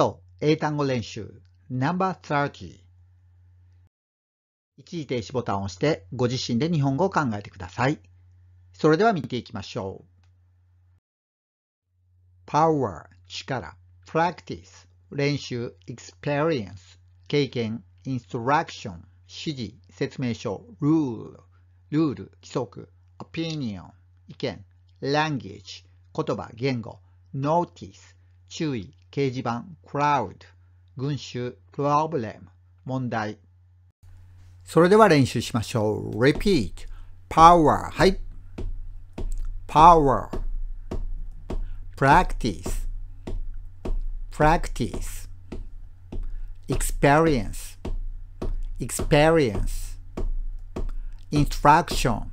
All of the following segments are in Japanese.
礎英単語練習 No.30 一時停止ボタンを押してご自身で日本語を考えてください。それでは見ていきましょう。power 力 practice 練習 experience 経験 instruction 指示説明書 rule ルール規則 opinion 意見 language 言葉言語 notice 注意掲示板 crowd、群衆 problem、問題。それでは練習しましょう。repeat, power, はい。power, practice, practice, experience, experience, instruction,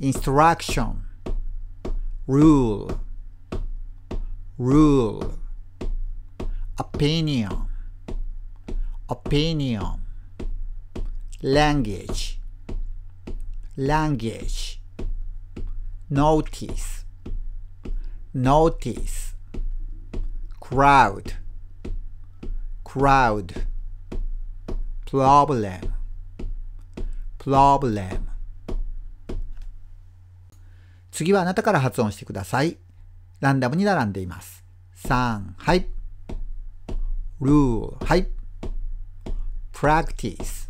instruction, rule, rule. opinion opinion language language notice notice crowd crowd problem problem 次はあなたから発音してください。ランダムに並んでいます。3、はい。rule はい practice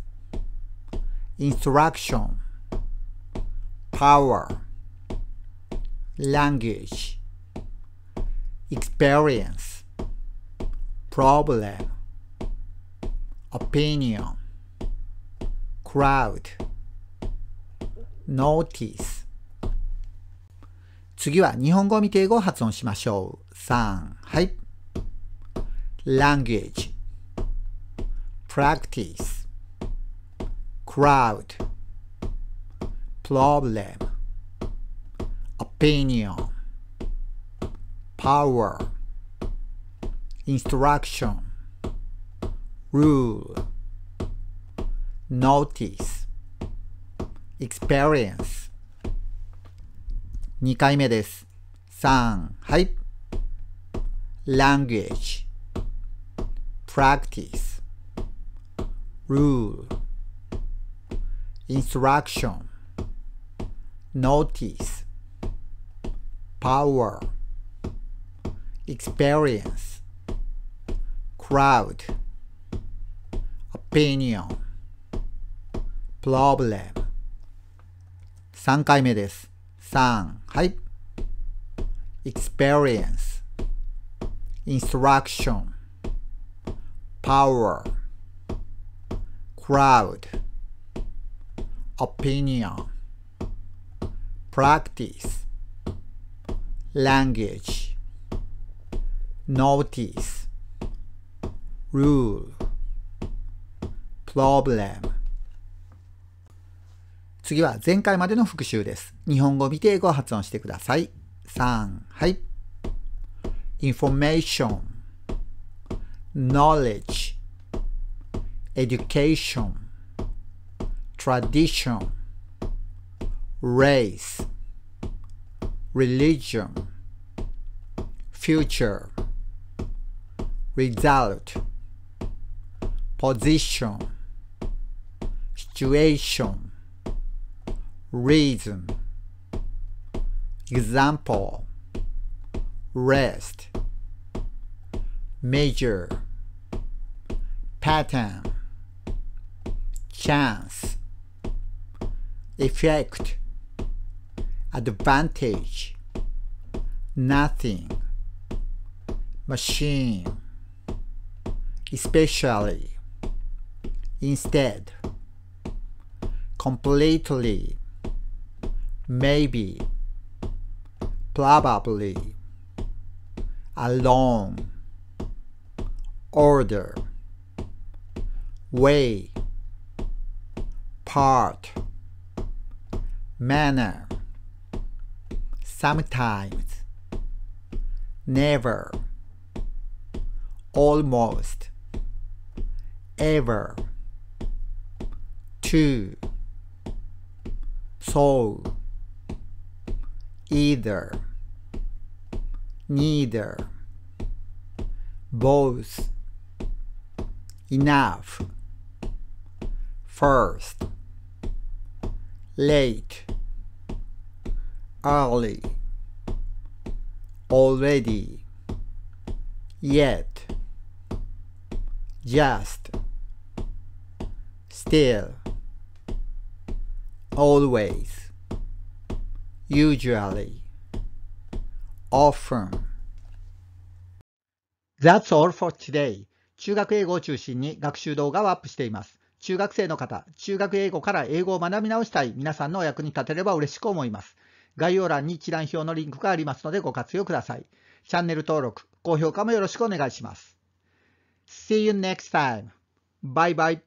instruction power language experience problem opinion crowd notice 次は日本語未定語を発音しましょう。3、はい。language, practice, crowd, problem, opinion, power, instruction, rule, notice, experience 2回目です。3はい。language practice, rule, instruction, notice, power, experience, crowd, opinion, problem 3回目です。3はい instruction power, crowd, opinion, practice, language, notice, rule, problem 次は前回までの復習です。日本語を見てご語を発音してください。3、はい。information knowledge, education, tradition, race, religion, future, result, position, situation, reason, example, rest, measure, pattern, chance, effect, advantage, nothing, machine, especially, instead, completely, maybe, probably, alone, order way, part, manner, sometimes, never, almost, ever, to, so, either, neither, both, enough. first, late, early, already, yet, just, still, always, usually, often. That's all for today. 中学英語を中心に学習動画をアップしています。中学生の方、中学英語から英語を学び直したい皆さんのお役に立てれば嬉しく思います。概要欄に一覧表のリンクがありますのでご活用ください。チャンネル登録、高評価もよろしくお願いします。See you next time. Bye bye.